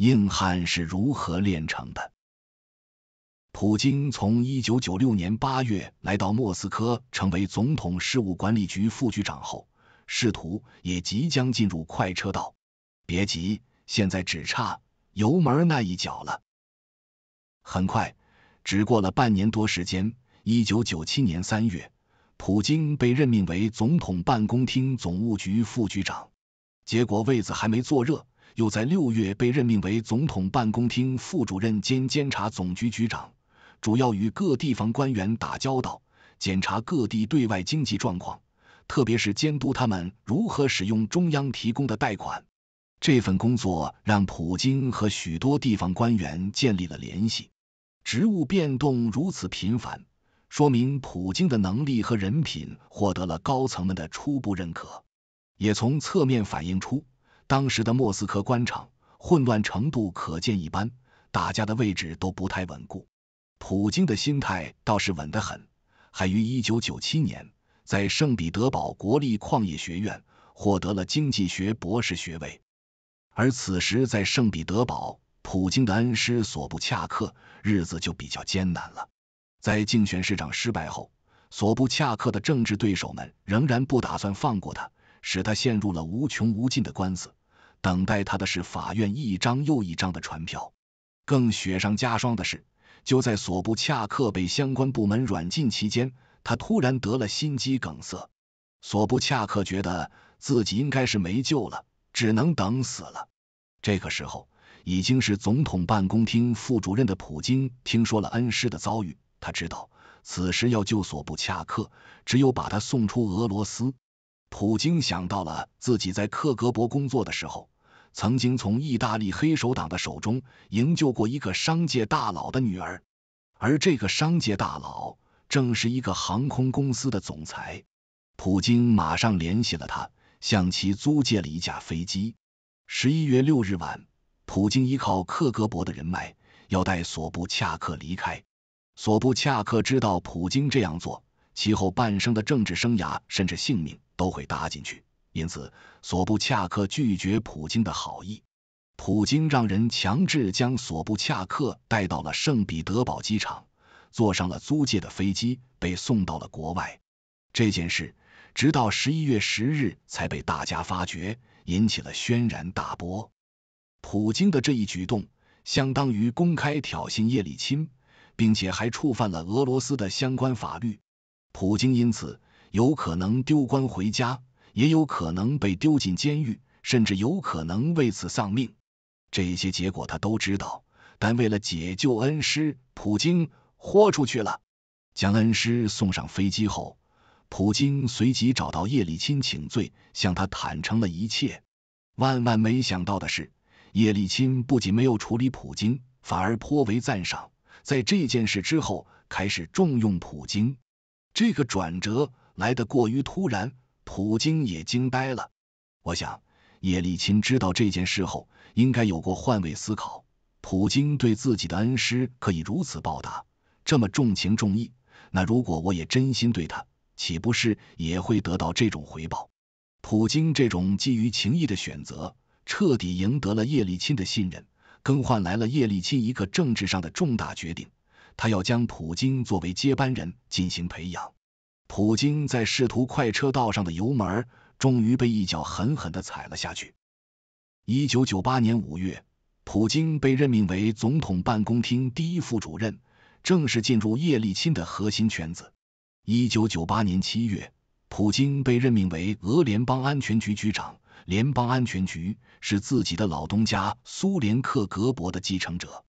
硬汉是如何炼成的？普京从一九九六年八月来到莫斯科，成为总统事务管理局副局长后，仕途也即将进入快车道。别急，现在只差油门那一脚了。很快，只过了半年多时间，一九九七年三月，普京被任命为总统办公厅总务局副局长。结果位子还没坐热。又在六月被任命为总统办公厅副主任兼监察总局局长，主要与各地方官员打交道，检查各地对外经济状况，特别是监督他们如何使用中央提供的贷款。这份工作让普京和许多地方官员建立了联系。职务变动如此频繁，说明普京的能力和人品获得了高层们的初步认可，也从侧面反映出。当时的莫斯科官场混乱程度可见一斑，大家的位置都不太稳固。普京的心态倒是稳得很，还于一九九七年在圣彼得堡国立矿业学院获得了经济学博士学位。而此时在圣彼得堡，普京的恩师索布恰克日子就比较艰难了。在竞选市长失败后，索布恰克的政治对手们仍然不打算放过他，使他陷入了无穷无尽的官司。等待他的是法院一张又一张的传票。更雪上加霜的是，就在索布恰克被相关部门软禁期间，他突然得了心肌梗塞。索布恰克觉得自己应该是没救了，只能等死了。这个时候，已经是总统办公厅副主任的普京听说了恩师的遭遇，他知道此时要救索布恰克，只有把他送出俄罗斯。普京想到了自己在克格勃工作的时候，曾经从意大利黑手党的手中营救过一个商界大佬的女儿，而这个商界大佬正是一个航空公司的总裁。普京马上联系了他，向其租借了一架飞机。十一月六日晚，普京依靠克格勃的人脉，要带索布恰克离开。索布恰克知道普京这样做，其后半生的政治生涯甚至性命。都会搭进去，因此索布恰克拒绝普京的好意。普京让人强制将索布恰克带到了圣彼得堡机场，坐上了租借的飞机，被送到了国外。这件事直到十一月十日才被大家发觉，引起了轩然大波。普京的这一举动相当于公开挑衅叶利钦，并且还触犯了俄罗斯的相关法律。普京因此。有可能丢官回家，也有可能被丢进监狱，甚至有可能为此丧命。这些结果他都知道，但为了解救恩师，普京豁出去了。将恩师送上飞机后，普京随即找到叶利钦请罪，向他坦诚了一切。万万没想到的是，叶利钦不仅没有处理普京，反而颇为赞赏，在这件事之后开始重用普京。这个转折。来得过于突然，普京也惊呆了。我想，叶利钦知道这件事后，应该有过换位思考。普京对自己的恩师可以如此报答，这么重情重义，那如果我也真心对他，岂不是也会得到这种回报？普京这种基于情谊的选择，彻底赢得了叶利钦的信任，更换来了叶利钦一个政治上的重大决定：他要将普京作为接班人进行培养。普京在试图快车道上的油门，终于被一脚狠狠的踩了下去。一九九八年五月，普京被任命为总统办公厅第一副主任，正式进入叶利钦的核心圈子。一九九八年七月，普京被任命为俄联邦安全局局长。联邦安全局是自己的老东家苏联克格勃的继承者。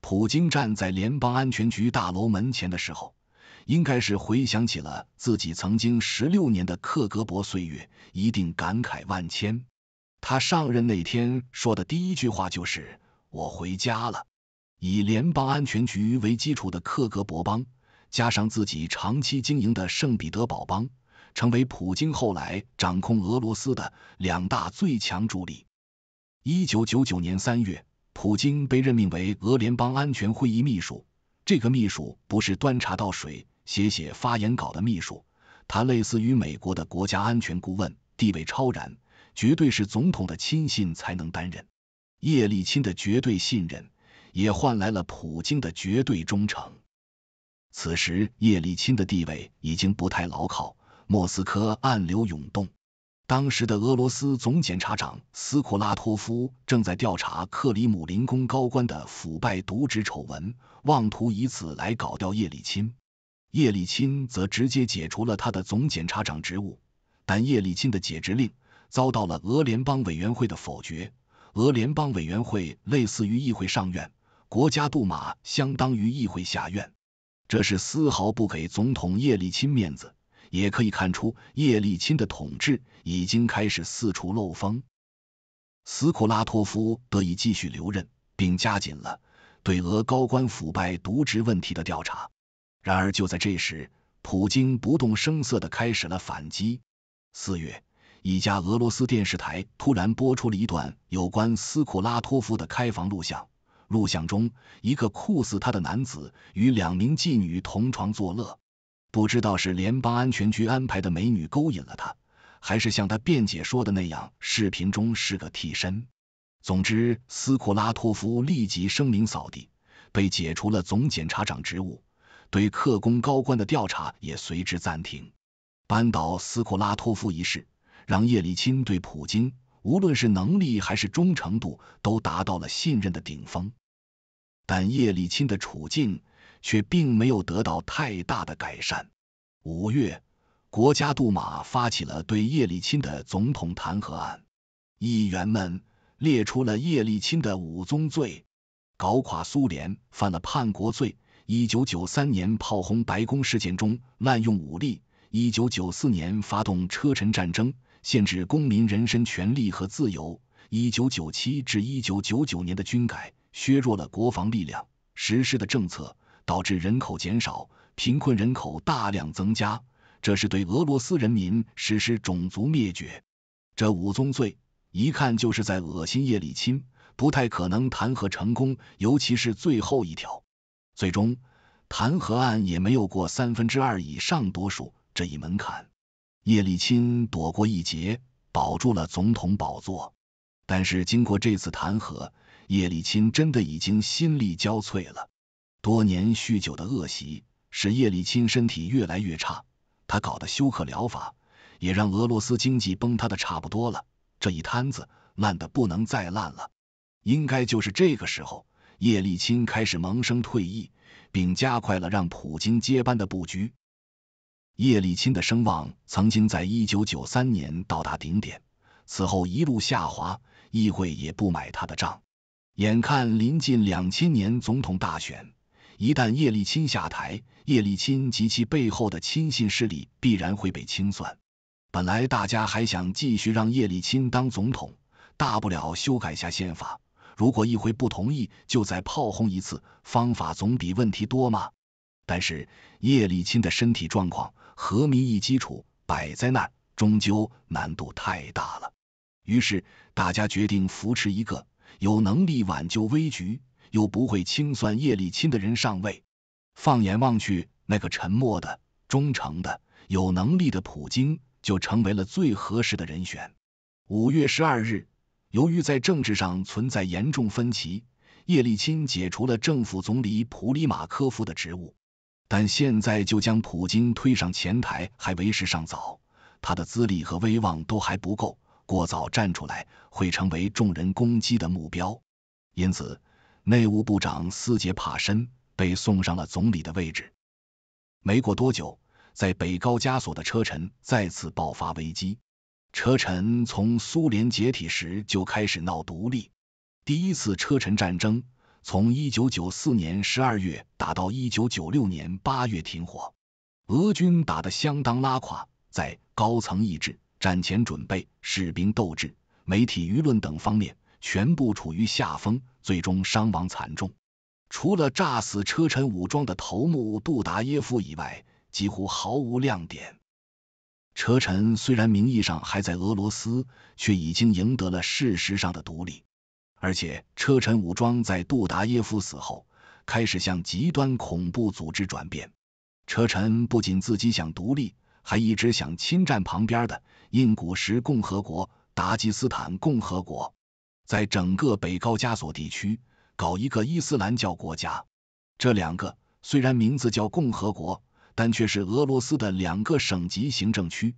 普京站在联邦安全局大楼门前的时候。应该是回想起了自己曾经十六年的克格勃岁月，一定感慨万千。他上任那天说的第一句话就是：“我回家了。”以联邦安全局为基础的克格勃邦，加上自己长期经营的圣彼得堡邦，成为普京后来掌控俄罗斯的两大最强助力。一九九九年三月，普京被任命为俄联邦安全会议秘书，这个秘书不是端茶倒水。写写发言稿的秘书，他类似于美国的国家安全顾问，地位超然，绝对是总统的亲信才能担任。叶利钦的绝对信任，也换来了普京的绝对忠诚。此时，叶利钦的地位已经不太牢靠，莫斯科暗流涌动。当时的俄罗斯总检察长斯库拉托夫正在调查克里姆林宫高官的腐败渎职丑闻，妄图以此来搞掉叶利钦。叶利钦则直接解除了他的总检察长职务，但叶利钦的解职令遭到了俄联邦委员会的否决。俄联邦委员会类似于议会上院，国家杜马相当于议会下院，这是丝毫不给总统叶利钦面子，也可以看出叶利钦的统治已经开始四处漏风。斯库拉托夫得以继续留任，并加紧了对俄高官腐败渎职问题的调查。然而，就在这时，普京不动声色的开始了反击。四月，一家俄罗斯电视台突然播出了一段有关斯库拉托夫的开房录像。录像中，一个酷似他的男子与两名妓女同床作乐。不知道是联邦安全局安排的美女勾引了他，还是像他辩解说的那样，视频中是个替身。总之，斯库拉托夫立即声名扫地，被解除了总检察长职务。对克宫高官的调查也随之暂停。扳倒斯库拉托夫一事，让叶利钦对普京，无论是能力还是忠诚度，都达到了信任的顶峰。但叶利钦的处境却并没有得到太大的改善。五月，国家杜马发起了对叶利钦的总统弹劾案，议员们列出了叶利钦的五宗罪：搞垮苏联，犯了叛国罪。一九九三年炮轰白宫事件中滥用武力，一九九四年发动车臣战争，限制公民人身权利和自由，一九九七至一九九九年的军改削弱了国防力量，实施的政策导致人口减少、贫困人口大量增加，这是对俄罗斯人民实施种族灭绝。这五宗罪一看就是在恶心叶利钦，不太可能弹劾成功，尤其是最后一条。最终，弹劾案也没有过三分之二以上多数这一门槛，叶利钦躲过一劫，保住了总统宝座。但是，经过这次弹劾，叶利钦真的已经心力交瘁了。多年酗酒的恶习使叶利钦身体越来越差，他搞的休克疗法也让俄罗斯经济崩塌的差不多了，这一摊子烂的不能再烂了。应该就是这个时候。叶利钦开始萌生退役，并加快了让普京接班的布局。叶利钦的声望曾经在一九九三年到达顶点，此后一路下滑，议会也不买他的账。眼看临近两千年总统大选，一旦叶利钦下台，叶利钦及其背后的亲信势力必然会被清算。本来大家还想继续让叶利钦当总统，大不了修改下宪法。如果一回不同意，就再炮轰一次，方法总比问题多嘛。但是叶利钦的身体状况和民意基础摆在那儿，终究难度太大了。于是大家决定扶持一个有能力挽救危局又不会清算叶利钦的人上位。放眼望去，那个沉默的、忠诚的、有能力的普京，就成为了最合适的人选。五月十二日。由于在政治上存在严重分歧，叶利钦解除了政府总理普里马科夫的职务。但现在就将普京推上前台还为时尚早，他的资历和威望都还不够，过早站出来会成为众人攻击的目标。因此，内务部长斯杰帕申被送上了总理的位置。没过多久，在北高加索的车臣再次爆发危机。车臣从苏联解体时就开始闹独立。第一次车臣战争从一九九四年十二月打到一九九六年八月停火，俄军打得相当拉垮，在高层意志、战前准备、士兵斗志、媒体舆论等方面全部处于下风，最终伤亡惨重。除了炸死车臣武装的头目杜达耶夫以外，几乎毫无亮点。车臣虽然名义上还在俄罗斯，却已经赢得了事实上的独立。而且车臣武装在杜达耶夫死后开始向极端恐怖组织转变。车臣不仅自己想独立，还一直想侵占旁边的印古什共和国、达吉斯坦共和国，在整个北高加索地区搞一个伊斯兰教国家。这两个虽然名字叫共和国。但却是俄罗斯的两个省级行政区。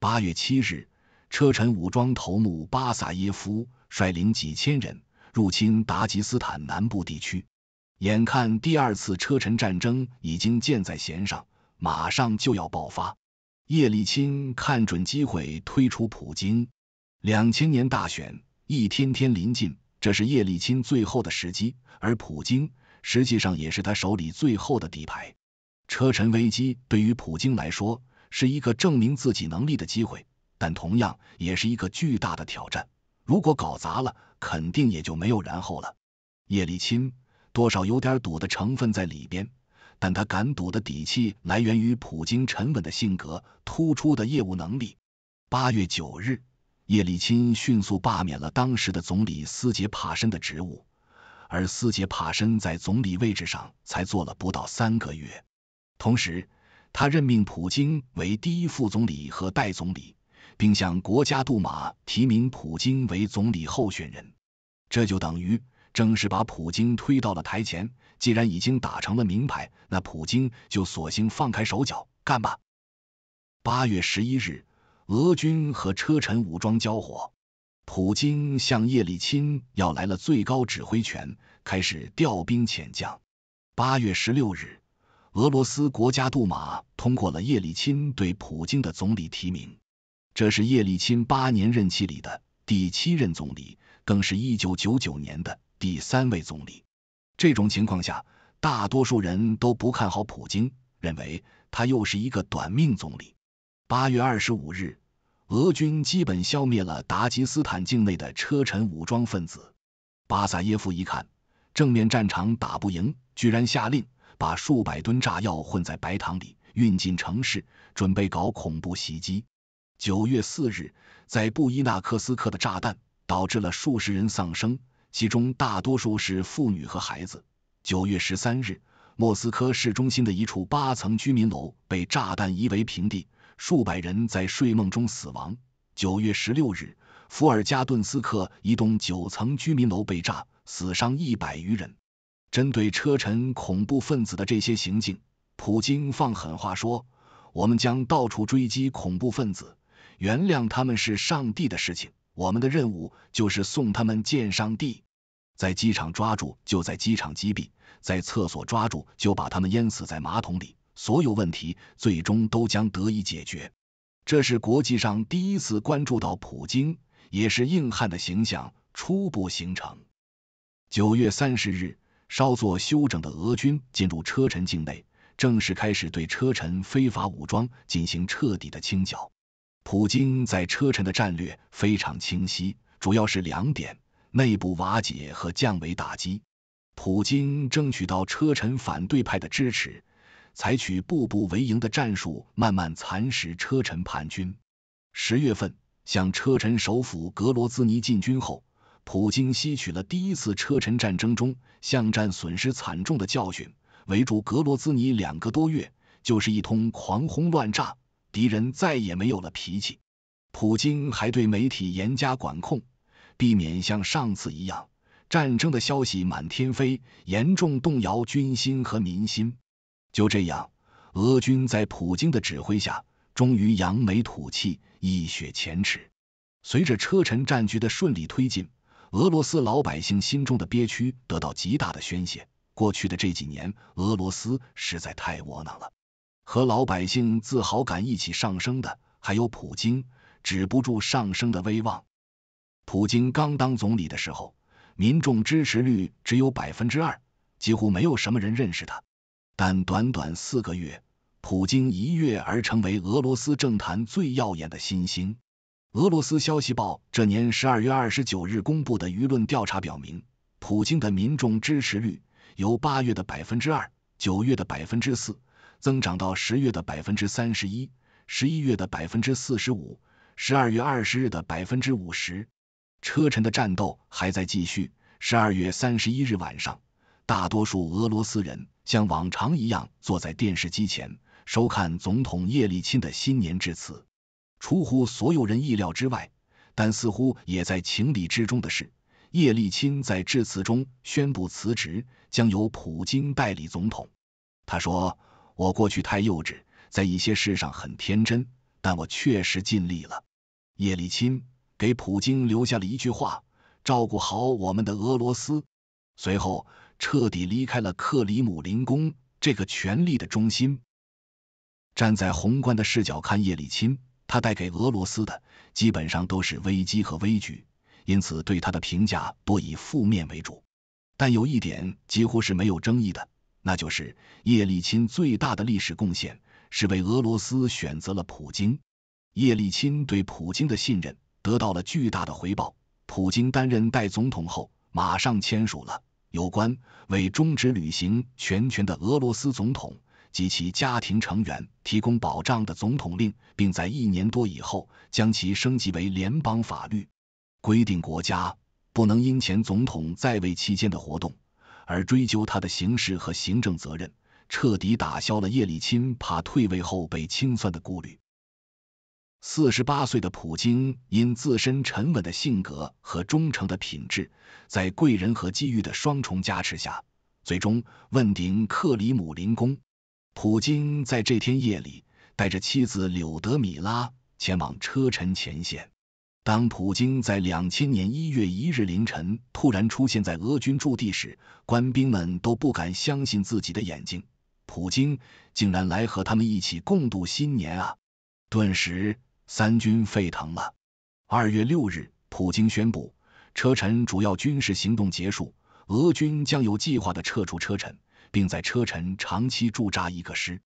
八月七日，车臣武装头目巴萨耶夫率领几千人入侵达吉斯坦南部地区。眼看第二次车臣战争已经箭在弦上，马上就要爆发。叶利钦看准机会推出普京。两千年大选一天天临近，这是叶利钦最后的时机，而普京实际上也是他手里最后的底牌。车臣危机对于普京来说是一个证明自己能力的机会，但同样也是一个巨大的挑战。如果搞砸了，肯定也就没有然后了。叶利钦多少有点赌的成分在里边，但他敢赌的底气来源于普京沉稳的性格、突出的业务能力。八月九日，叶利钦迅速罢免了当时的总理斯捷帕申的职务，而斯捷帕申在总理位置上才坐了不到三个月。同时，他任命普京为第一副总理和代总理，并向国家杜马提名普京为总理候选人，这就等于正式把普京推到了台前。既然已经打成了名牌，那普京就索性放开手脚干吧。八月十一日，俄军和车臣武装交火，普京向叶利钦要来了最高指挥权，开始调兵遣将。八月十六日。俄罗斯国家杜马通过了叶利钦对普京的总理提名，这是叶利钦八年任期里的第七任总理，更是一九九九年的第三位总理。这种情况下，大多数人都不看好普京，认为他又是一个短命总理。八月二十五日，俄军基本消灭了达吉斯坦境内的车臣武装分子。巴萨耶夫一看正面战场打不赢，居然下令。把数百吨炸药混在白糖里，运进城市，准备搞恐怖袭击。九月四日，在布伊纳克斯克的炸弹导致了数十人丧生，其中大多数是妇女和孩子。九月十三日，莫斯科市中心的一处八层居民楼被炸弹夷为平地，数百人在睡梦中死亡。九月十六日，伏尔加顿斯克一栋九层居民楼被炸，死伤一百余人。针对车臣恐怖分子的这些行径，普京放狠话说：“我们将到处追击恐怖分子，原谅他们是上帝的事情，我们的任务就是送他们见上帝。在机场抓住就在机场击毙，在厕所抓住就把他们淹死在马桶里，所有问题最终都将得以解决。”这是国际上第一次关注到普京，也是硬汉的形象初步形成。九月三十日。稍作休整的俄军进入车臣境内，正式开始对车臣非法武装进行彻底的清剿。普京在车臣的战略非常清晰，主要是两点：内部瓦解和降维打击。普京争取到车臣反对派的支持，采取步步为营的战术，慢慢蚕食车臣叛军。十月份向车臣首府格罗兹尼进军后。普京吸取了第一次车臣战争中巷战损失惨重的教训，围住格罗兹尼两个多月，就是一通狂轰乱炸，敌人再也没有了脾气。普京还对媒体严加管控，避免像上次一样，战争的消息满天飞，严重动摇军心和民心。就这样，俄军在普京的指挥下，终于扬眉吐气，一雪前耻。随着车臣战局的顺利推进。俄罗斯老百姓心中的憋屈得到极大的宣泄。过去的这几年，俄罗斯实在太窝囊了。和老百姓自豪感一起上升的，还有普京止不住上升的威望。普京刚当总理的时候，民众支持率只有百分之二，几乎没有什么人认识他。但短短四个月，普京一跃而成为俄罗斯政坛最耀眼的新星。俄罗斯消息报这年十二月二十九日公布的舆论调查表明，普京的民众支持率由八月的百分之二、九月的百分之四，增长到十月的百分之三十一、十一月的百分之四十五、十二月二十日的百分之五十。车臣的战斗还在继续。十二月三十一日晚上，大多数俄罗斯人像往常一样坐在电视机前收看总统叶利钦的新年致辞。出乎所有人意料之外，但似乎也在情理之中的事，叶利钦在致辞中宣布辞职，将由普京代理总统。他说：“我过去太幼稚，在一些事上很天真，但我确实尽力了。”叶利钦给普京留下了一句话：“照顾好我们的俄罗斯。”随后彻底离开了克里姆林宫这个权力的中心。站在宏观的视角看叶利钦。他带给俄罗斯的基本上都是危机和危局，因此对他的评价多以负面为主。但有一点几乎是没有争议的，那就是叶利钦最大的历史贡献是为俄罗斯选择了普京。叶利钦对普京的信任得到了巨大的回报，普京担任代总统后，马上签署了有关为终止履行全权的俄罗斯总统。及其家庭成员提供保障的总统令，并在一年多以后将其升级为联邦法律，规定国家不能因前总统在位期间的活动而追究他的刑事和行政责任，彻底打消了叶利钦怕退位后被清算的顾虑。四十八岁的普京因自身沉稳的性格和忠诚的品质，在贵人和机遇的双重加持下，最终问鼎克里姆林宫。普京在这天夜里带着妻子柳德米拉前往车臣前线。当普京在两千年一月一日凌晨突然出现在俄军驻地时，官兵们都不敢相信自己的眼睛，普京竟然来和他们一起共度新年啊！顿时，三军沸腾了。二月六日，普京宣布车臣主要军事行动结束，俄军将有计划的撤出车臣。并在车臣长期驻扎一个师，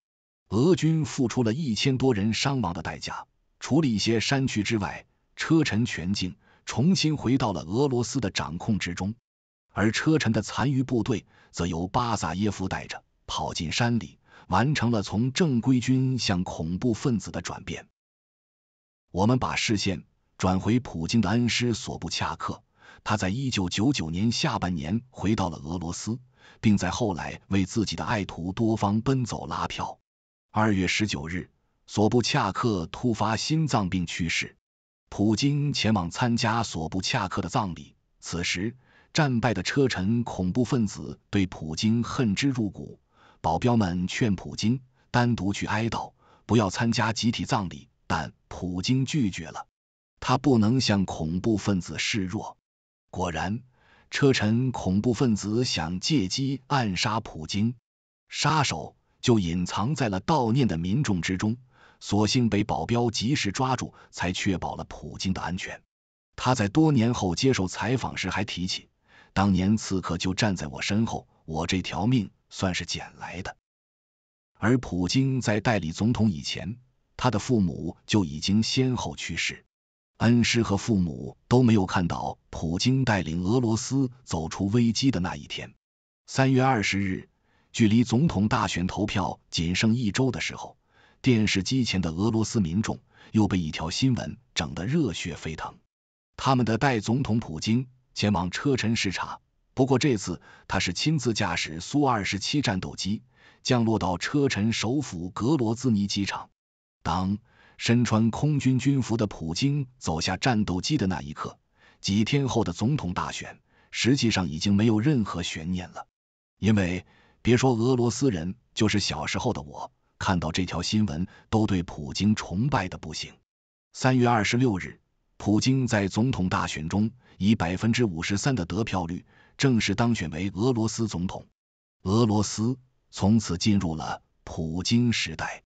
俄军付出了一千多人伤亡的代价。除了一些山区之外，车臣全境重新回到了俄罗斯的掌控之中。而车臣的残余部队则由巴萨耶夫带着跑进山里，完成了从正规军向恐怖分子的转变。我们把视线转回普京的恩师索布恰克，他在一九九九年下半年回到了俄罗斯。并在后来为自己的爱徒多方奔走拉票。二月十九日，索布恰克突发心脏病去世，普京前往参加索布恰克的葬礼。此时，战败的车臣恐怖分子对普京恨之入骨，保镖们劝普京单独去哀悼，不要参加集体葬礼，但普京拒绝了，他不能向恐怖分子示弱。果然。车臣恐怖分子想借机暗杀普京，杀手就隐藏在了悼念的民众之中，所幸被保镖及时抓住，才确保了普京的安全。他在多年后接受采访时还提起，当年刺客就站在我身后，我这条命算是捡来的。而普京在代理总统以前，他的父母就已经先后去世。恩师和父母都没有看到普京带领俄罗斯走出危机的那一天。三月二十日，距离总统大选投票仅剩一周的时候，电视机前的俄罗斯民众又被一条新闻整得热血沸腾。他们的代总统普京前往车臣视察，不过这次他是亲自驾驶苏二十七战斗机降落到车臣首府格罗兹尼机场。当身穿空军军服的普京走下战斗机的那一刻，几天后的总统大选实际上已经没有任何悬念了。因为别说俄罗斯人，就是小时候的我看到这条新闻，都对普京崇拜的不行。三月二十六日，普京在总统大选中以百分之五十三的得票率正式当选为俄罗斯总统，俄罗斯从此进入了普京时代。